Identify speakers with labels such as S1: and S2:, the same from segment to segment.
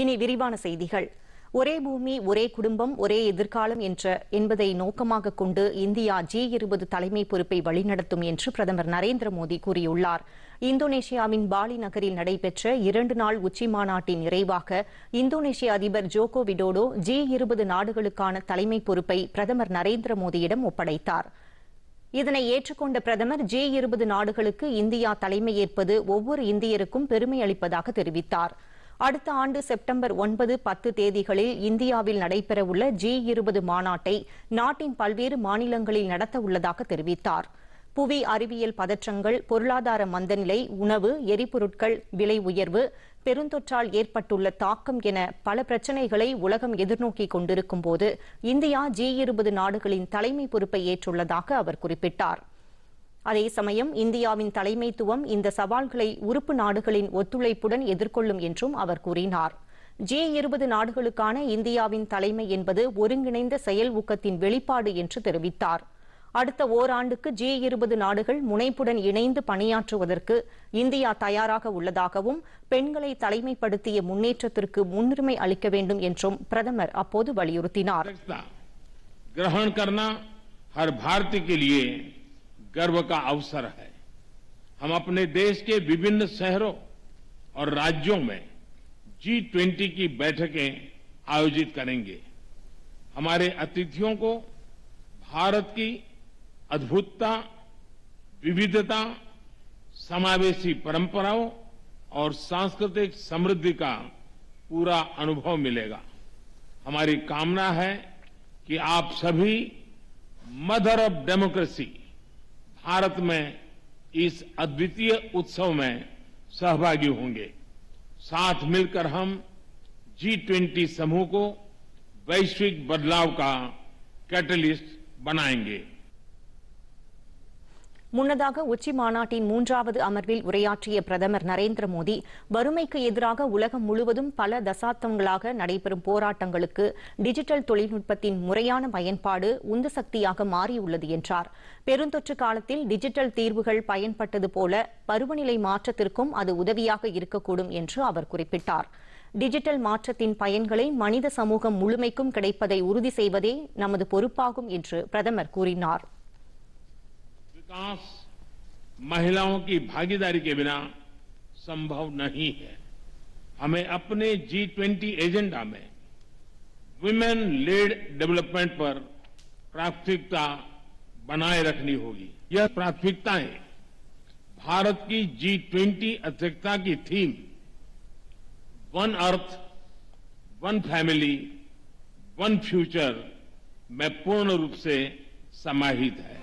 S1: இனி விரிவான செய்திகள் ஒரே பூமி ஒரே குடும்பம் ஒரே எதிர்காலம் என்ற என்பதை நோக்கமாக கொண்டு இந்தியா ஜி இருபது தலைமை பொறுப்பை வழிநடத்தும் என்று பிரதமர் நரேந்திர மோடி கூறியுள்ளார் இந்தோனேஷியாவின் பாலி நகரில் நடைபெற்ற இரண்டு நாள் உச்சி மாநாட்டின் நிறைவாக இந்தோனேஷிய அதிபர் ஜோகோ விடோடோ ஜி இருபது நாடுகளுக்கான தலைமை பொறுப்பை பிரதமர் நரேந்திர மோடியிடம் ஒப்படைத்தார் இதனை ஏற்றுக்கொண்ட பிரதமர் ஜி இருபது நாடுகளுக்கு இந்தியா தலைமையேற்பது ஒவ்வொரு இந்தியருக்கும் பெருமை அளிப்பதாக தெரிவித்தாா் அடுத்த ஆண்டு செப்டம்பர் ஒன்பது பத்து தேதிகளில் இந்தியாவில் நடைபெறவுள்ள ஜி இருபது மாநாட்டை நாட்டின் பல்வேறு மாநிலங்களில் நடத்த உள்ளதாக தெரிவித்தார் புவி அறிவியல் பதற்றங்கள் பொருளாதார மந்தநிலை உணவு எரிபொருட்கள் விலை உயர்வு பெருந்தொற்றால் ஏற்பட்டுள்ள தாக்கம் என பல பிரச்சினைகளை உலகம் எதிர்நோக்கிக் கொண்டிருக்கும் போது இந்தியா ஜி இருபது நாடுகளின் தலைமை பொறுப்பை ஏற்றுள்ளதாக அவர் குறிப்பிட்டாா் அதே சமயம் இந்தியாவின் தலைமைத்துவம் இந்த சவால்களை உறுப்பு நாடுகளின் ஒத்துழைப்புடன் எதிர்கொள்ளும் என்றும் அவர் கூறினார் ஜே இருபது நாடுகளுக்கான இந்தியாவின் தலைமை என்பது ஒருங்கிணைந்த செயல் ஊக்கத்தின் வெளிப்பாடு என்று தெரிவித்தார் அடுத்த ஓராண்டுக்கு ஜே இருபது நாடுகள் முனைப்புடன் இணைந்து பணியாற்றுவதற்கு இந்தியா தயாராக உள்ளதாகவும் பெண்களை தலைமைப்படுத்திய முன்னேற்றத்திற்கு முன்னுரிமை அளிக்க வேண்டும் என்றும் பிரதமர் அப்போது வலியுறுத்தினார்
S2: गर्व का अवसर है हम अपने देश के विभिन्न शहरों और राज्यों में जी ट्वेंटी की बैठकें आयोजित करेंगे हमारे अतिथियों को भारत की अद्भुतता विविधता समावेशी परंपराओं और सांस्कृतिक समृद्धि का पूरा अनुभव मिलेगा हमारी कामना है कि आप सभी मदर ऑफ डेमोक्रेसी भारत में इस अद्वितीय उत्सव में सहभागी होंगे साथ मिलकर हम जी ट्वेंटी समूह को वैश्विक बदलाव का कैटलिस्ट बनाएंगे
S1: முன்னதாக உச்சி மாநாட்டின் மூன்றாவது அமர்வில் உரையாற்றிய பிரதமர் நரேந்திர மோடி வறுமைக்கு எதிராக உலகம் முழுவதும் பல தசாப்தங்களாக நடைபெறும் போராட்டங்களுக்கு டிஜிட்டல் தொழில்நுட்பத்தின் முறையான பயன்பாடு உந்து சக்தியாக மாறியுள்ளது என்றார் பெருந்தொற்று காலத்தில் டிஜிட்டல் தீர்வுகள் பயன்பட்டது போல பருவநிலை மாற்றத்திற்கும் அது உதவியாக இருக்கக்கூடும் என்று அவர் குறிப்பிட்டார் டிஜிட்டல் மாற்றத்தின் பயன்களை மனித சமூகம் முழுமைக்கும் கிடைப்பதை உறுதி செய்வதே நமது பொறுப்பாகும் என்று பிரதமர் கூறினார்
S2: विकास महिलाओं की भागीदारी के बिना संभव नहीं है हमें अपने जी ट्वेंटी एजेंडा में वुमेन लेड डेवलपमेंट पर प्राथमिकता
S1: बनाए रखनी
S2: होगी यह प्राथमिकताएं भारत की जी ट्वेंटी अध्यक्षता की theme one earth one family one future में पूर्ण रूप से समाहित है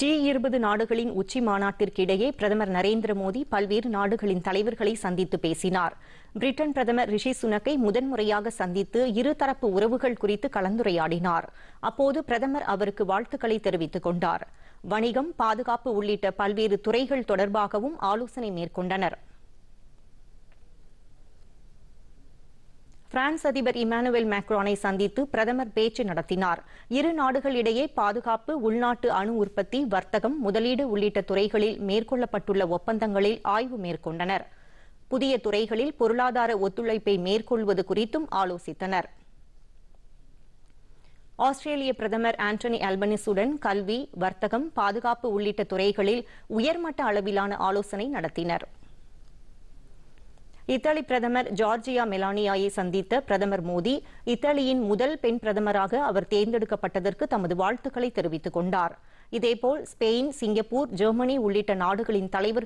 S1: ஜி இருபது நாடுகளின் உச்சி மாநாட்டிற்கிடையே பிரதமர் நரேந்திர மோடி பல்வேறு நாடுகளின் தலைவர்களை சந்தித்து பேசினார் பிரிட்டன் பிரதமர் ரிஷி சுனக்கை முதன்முறையாக சந்தித்து இருதரப்பு உறவுகள் குறித்து கலந்துரையாடினார் அப்போது பிரதமர் அவருக்கு வாழ்த்துக்களை தெரிவித்துக் கொண்டார் வணிகம் பாதுகாப்பு உள்ளிட்ட பல்வேறு துறைகள் தொடர்பாகவும் ஆலோசனை மேற்கொண்டனா் பிரான்ஸ் அதிபர் இமானுவேல் மேக்ரானை சந்தித்து பிரதமர் பேச்சு நடத்தினார் இரு நாடுகளிடையே பாதுகாப்பு உள்நாட்டு அணு உற்பத்தி வர்த்தகம் முதலீடு உள்ளிட்ட துறைகளில் மேற்கொள்ளப்பட்டுள்ள ஒப்பந்தங்களில் ஆய்வு மேற்கொண்டனர் புதிய துறைகளில் பொருளாதார ஒத்துழைப்பை மேற்கொள்வது குறித்தும் ஆலோசித்தனர் ஆஸ்திரேலிய பிரதமர் ஆண்டனி அல்பனிசுடன் கல்வி வர்த்தகம் பாதுகாப்பு உள்ளிட்ட துறைகளில் உயர்மட்ட அளவிலான ஆலோசனை நடத்தினா் இத்தாலி பிரதமர் ஜார்ஜியா மெலானியாயை சந்தித்த பிரதமர் மோடி இத்தாலியின் முதல் பெண் பிரதமராக அவர் தேர்ந்தெடுக்கப்பட்டதற்கு தமது வாழ்த்துக்களை தெரிவித்துக் கொண்டார் இதேபோல் ஸ்பெயின் சிங்கப்பூர் ஜெர்மனி உள்ளிட்ட நாடுகளின் தலைவர்கள்